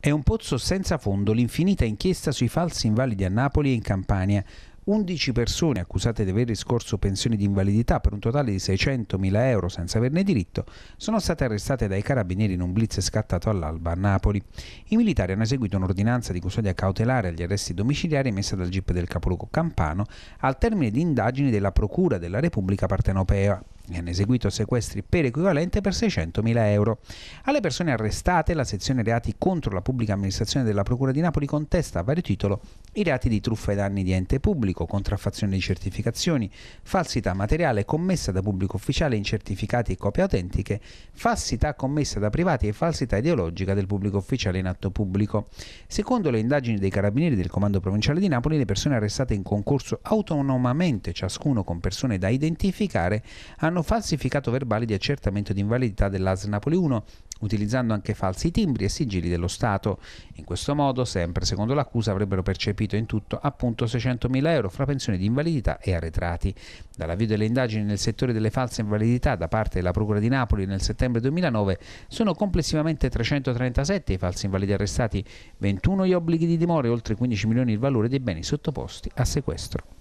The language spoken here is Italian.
È un pozzo senza fondo l'infinita inchiesta sui falsi invalidi a Napoli e in Campania. 11 persone accusate di aver riscorso pensioni di invalidità per un totale di 600.000 euro senza averne diritto sono state arrestate dai carabinieri in un blitz scattato all'alba a Napoli. I militari hanno eseguito un'ordinanza di custodia cautelare agli arresti domiciliari emessa dal GIP del capoluogo Campano al termine di indagini della Procura della Repubblica Partenopea e hanno eseguito sequestri per equivalente per 600.000 euro. Alle persone arrestate la sezione reati contro la pubblica amministrazione della Procura di Napoli contesta a vario titolo i reati di truffa e danni di ente pubblico, contraffazione di certificazioni, falsità materiale commessa da pubblico ufficiale in certificati e copie autentiche, falsità commessa da privati e falsità ideologica del pubblico ufficiale in atto pubblico. Secondo le indagini dei carabinieri del Comando Provinciale di Napoli, le persone arrestate in concorso autonomamente, ciascuno con persone da identificare, hanno hanno falsificato verbali di accertamento di invalidità dell'AS Napoli 1, utilizzando anche falsi timbri e sigilli dello Stato. In questo modo, sempre secondo l'accusa, avrebbero percepito in tutto appunto 600.000 euro fra pensioni di invalidità e arretrati. Dall'avvio delle indagini nel settore delle false invalidità da parte della Procura di Napoli nel settembre 2009 sono complessivamente 337 i falsi invalidi arrestati, 21 gli obblighi di dimora e oltre 15 milioni il valore dei beni sottoposti a sequestro.